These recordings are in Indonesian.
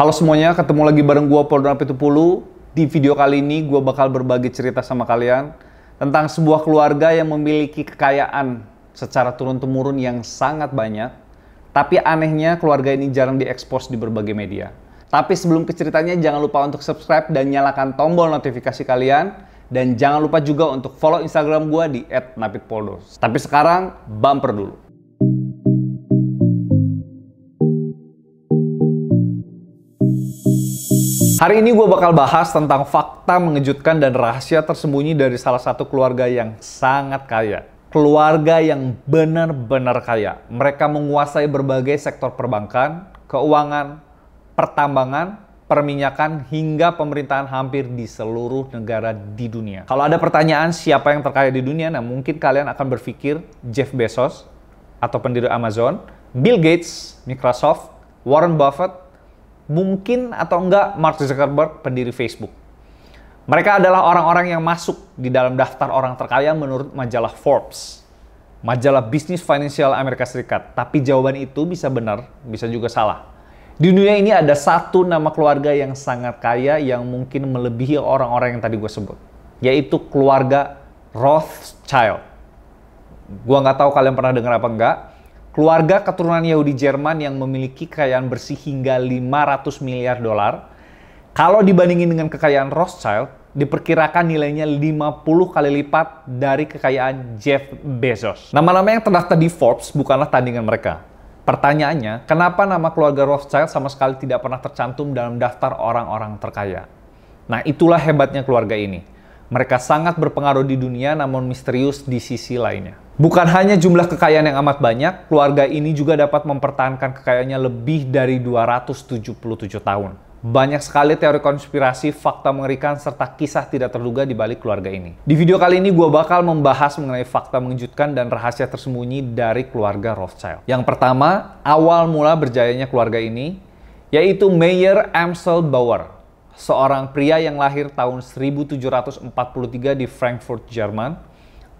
Halo semuanya, ketemu lagi bareng gua Polda Pitupulu. Di video kali ini gue bakal berbagi cerita sama kalian tentang sebuah keluarga yang memiliki kekayaan secara turun-temurun yang sangat banyak. Tapi anehnya keluarga ini jarang diekspos di berbagai media. Tapi sebelum ke ceritanya jangan lupa untuk subscribe dan nyalakan tombol notifikasi kalian dan jangan lupa juga untuk follow Instagram gue di @napitpoldos. Tapi sekarang bumper dulu. Hari ini gue bakal bahas tentang fakta mengejutkan dan rahasia tersembunyi dari salah satu keluarga yang sangat kaya. Keluarga yang benar-benar kaya. Mereka menguasai berbagai sektor perbankan, keuangan, pertambangan, perminyakan hingga pemerintahan hampir di seluruh negara di dunia. Kalau ada pertanyaan siapa yang terkaya di dunia, nah mungkin kalian akan berpikir Jeff Bezos atau pendiri Amazon, Bill Gates, Microsoft, Warren Buffett, mungkin atau enggak Mark Zuckerberg pendiri Facebook. Mereka adalah orang-orang yang masuk di dalam daftar orang terkaya menurut majalah Forbes, majalah bisnis finansial Amerika Serikat. Tapi jawaban itu bisa benar, bisa juga salah. Di dunia ini ada satu nama keluarga yang sangat kaya yang mungkin melebihi orang-orang yang tadi gue sebut, yaitu keluarga Rothschild. Gua nggak tahu kalian pernah dengar apa enggak, keluarga keturunan Yahudi Jerman yang memiliki kekayaan bersih hingga 500 miliar dolar, kalau dibandingin dengan kekayaan Rothschild, diperkirakan nilainya 50 kali lipat dari kekayaan Jeff Bezos. Nama-nama yang terdaftar di Forbes bukanlah tandingan mereka. Pertanyaannya, kenapa nama keluarga Rothschild sama sekali tidak pernah tercantum dalam daftar orang-orang terkaya? Nah, itulah hebatnya keluarga ini. Mereka sangat berpengaruh di dunia namun misterius di sisi lainnya. Bukan hanya jumlah kekayaan yang amat banyak, keluarga ini juga dapat mempertahankan kekayaannya lebih dari 277 tahun. Banyak sekali teori konspirasi, fakta mengerikan, serta kisah tidak terduga di balik keluarga ini. Di video kali ini gue bakal membahas mengenai fakta mengejutkan dan rahasia tersembunyi dari keluarga Rothschild. Yang pertama, awal mula berjayanya keluarga ini, yaitu Mayor Amsel Bauer seorang pria yang lahir tahun 1743 di Frankfurt, Jerman.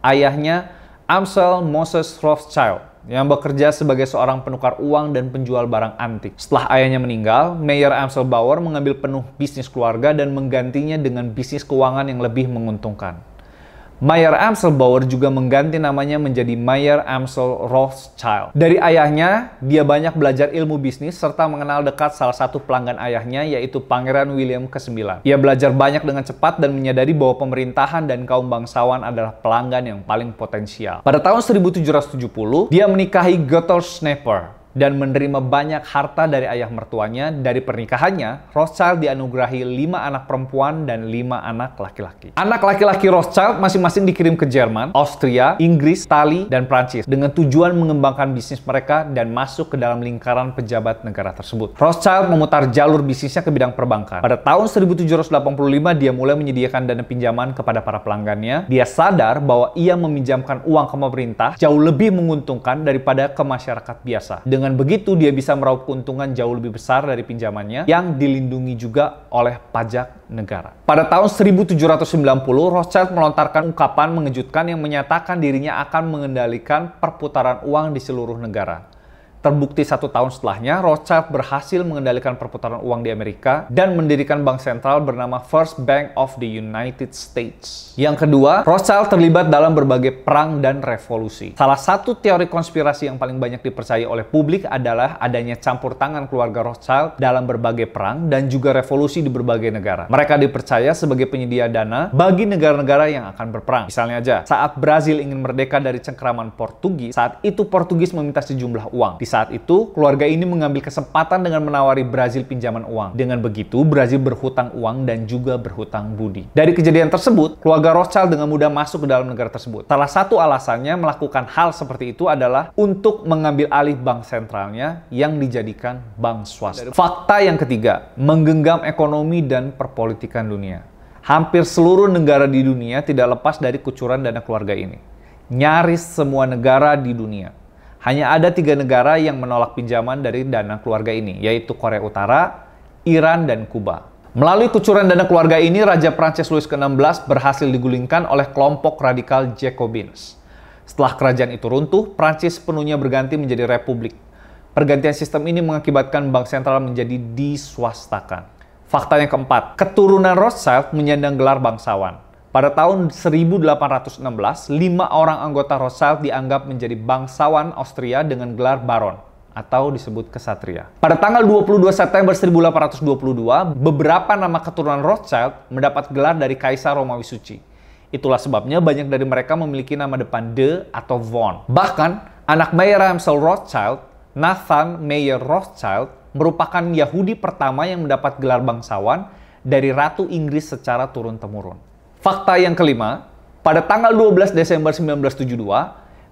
Ayahnya Amsel Moses Rothschild yang bekerja sebagai seorang penukar uang dan penjual barang antik. Setelah ayahnya meninggal, Mayer Amsel Bauer mengambil penuh bisnis keluarga dan menggantinya dengan bisnis keuangan yang lebih menguntungkan. Mayer Amsel Bauer juga mengganti namanya menjadi Mayer Amsel Rothschild. Dari ayahnya, dia banyak belajar ilmu bisnis serta mengenal dekat salah satu pelanggan ayahnya yaitu Pangeran William ke-9. Ia belajar banyak dengan cepat dan menyadari bahwa pemerintahan dan kaum bangsawan adalah pelanggan yang paling potensial. Pada tahun 1770, dia menikahi Gotthold Schnepper, dan menerima banyak harta dari ayah mertuanya. Dari pernikahannya, Rothschild dianugerahi lima anak perempuan dan lima anak laki-laki. Anak laki-laki Rothschild masing-masing dikirim ke Jerman, Austria, Inggris, Tali, dan Prancis dengan tujuan mengembangkan bisnis mereka dan masuk ke dalam lingkaran pejabat negara tersebut. Rothschild memutar jalur bisnisnya ke bidang perbankan. Pada tahun 1785, dia mulai menyediakan dana pinjaman kepada para pelanggannya. Dia sadar bahwa ia meminjamkan uang ke pemerintah jauh lebih menguntungkan daripada ke masyarakat biasa dengan begitu dia bisa meraup keuntungan jauh lebih besar dari pinjamannya yang dilindungi juga oleh pajak negara. Pada tahun 1790, Rothschild melontarkan ungkapan mengejutkan yang menyatakan dirinya akan mengendalikan perputaran uang di seluruh negara. Terbukti satu tahun setelahnya, Rothschild berhasil mengendalikan perputaran uang di Amerika dan mendirikan bank sentral bernama First Bank of the United States. Yang kedua, Rothschild terlibat dalam berbagai perang dan revolusi. Salah satu teori konspirasi yang paling banyak dipercaya oleh publik adalah adanya campur tangan keluarga Rothschild dalam berbagai perang dan juga revolusi di berbagai negara. Mereka dipercaya sebagai penyedia dana bagi negara-negara yang akan berperang. Misalnya aja, saat Brazil ingin merdeka dari cengkeraman Portugis, saat itu Portugis meminta sejumlah uang. Di saat itu, keluarga ini mengambil kesempatan dengan menawari Brazil pinjaman uang. Dengan begitu, Brazil berhutang uang dan juga berhutang budi. Dari kejadian tersebut, keluarga Rothschild dengan mudah masuk ke dalam negara tersebut. Salah satu alasannya melakukan hal seperti itu adalah untuk mengambil alih bank sentralnya yang dijadikan bank swasta. Fakta yang ketiga, menggenggam ekonomi dan perpolitikan dunia. Hampir seluruh negara di dunia tidak lepas dari kucuran dana keluarga ini. Nyaris semua negara di dunia hanya ada tiga negara yang menolak pinjaman dari dana keluarga ini, yaitu Korea Utara, Iran, dan Kuba. Melalui kucuran dana keluarga ini, Raja Prancis Louis XVI berhasil digulingkan oleh kelompok radikal Jacobins. Setelah kerajaan itu runtuh, Prancis sepenuhnya berganti menjadi republik. Pergantian sistem ini mengakibatkan bank sentral menjadi diswastakan. Fakta yang keempat, keturunan Rothschild menyandang gelar bangsawan. Pada tahun 1816, lima orang anggota Rothschild dianggap menjadi bangsawan Austria dengan gelar baron atau disebut kesatria. Pada tanggal 22 September 1822, beberapa nama keturunan Rothschild mendapat gelar dari Kaisar Romawi Suci. Itulah sebabnya banyak dari mereka memiliki nama depan De atau Von. Bahkan, anak Mayer Ramsel Rothschild, Nathan Mayer Rothschild, merupakan Yahudi pertama yang mendapat gelar bangsawan dari Ratu Inggris secara turun-temurun. Fakta yang kelima, pada tanggal 12 Desember 1972,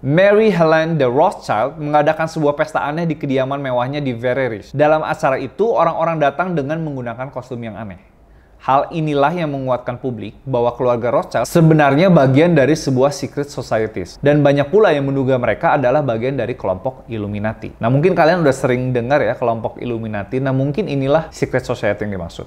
Mary Helen de Rothschild mengadakan sebuah pesta aneh di kediaman mewahnya di Vereris. Dalam acara itu, orang-orang datang dengan menggunakan kostum yang aneh. Hal inilah yang menguatkan publik bahwa keluarga Rothschild sebenarnya bagian dari sebuah secret societies. Dan banyak pula yang menduga mereka adalah bagian dari kelompok Illuminati. Nah mungkin kalian udah sering dengar ya kelompok Illuminati, nah mungkin inilah secret society yang dimaksud.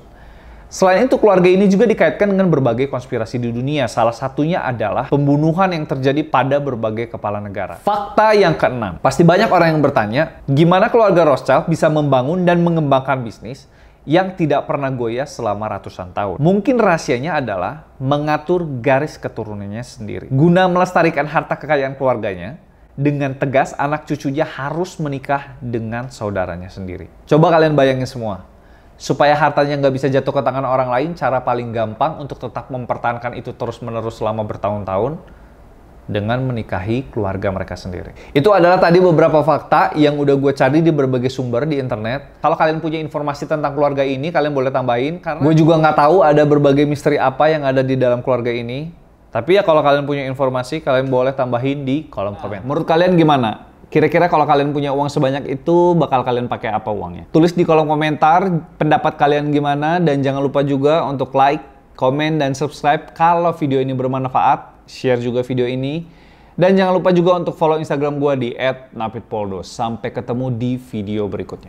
Selain itu, keluarga ini juga dikaitkan dengan berbagai konspirasi di dunia. Salah satunya adalah pembunuhan yang terjadi pada berbagai kepala negara. Fakta yang keenam, pasti banyak orang yang bertanya, gimana keluarga Rothschild bisa membangun dan mengembangkan bisnis yang tidak pernah goyah selama ratusan tahun. Mungkin rahasianya adalah mengatur garis keturunannya sendiri. Guna melestarikan harta kekayaan keluarganya, dengan tegas anak cucunya harus menikah dengan saudaranya sendiri. Coba kalian bayangin semua, supaya hartanya nggak bisa jatuh ke tangan orang lain, cara paling gampang untuk tetap mempertahankan itu terus-menerus selama bertahun-tahun dengan menikahi keluarga mereka sendiri. Itu adalah tadi beberapa fakta yang udah gue cari di berbagai sumber di internet. Kalau kalian punya informasi tentang keluarga ini, kalian boleh tambahin karena gue juga nggak tahu ada berbagai misteri apa yang ada di dalam keluarga ini. Tapi ya kalau kalian punya informasi, kalian boleh tambahin di kolom ah. komen. Menurut kalian gimana? Kira-kira kalau kalian punya uang sebanyak itu, bakal kalian pakai apa uangnya? Tulis di kolom komentar pendapat kalian gimana, dan jangan lupa juga untuk like, komen, dan subscribe kalau video ini bermanfaat. Share juga video ini. Dan jangan lupa juga untuk follow Instagram gue di @napitpoldo. Sampai ketemu di video berikutnya.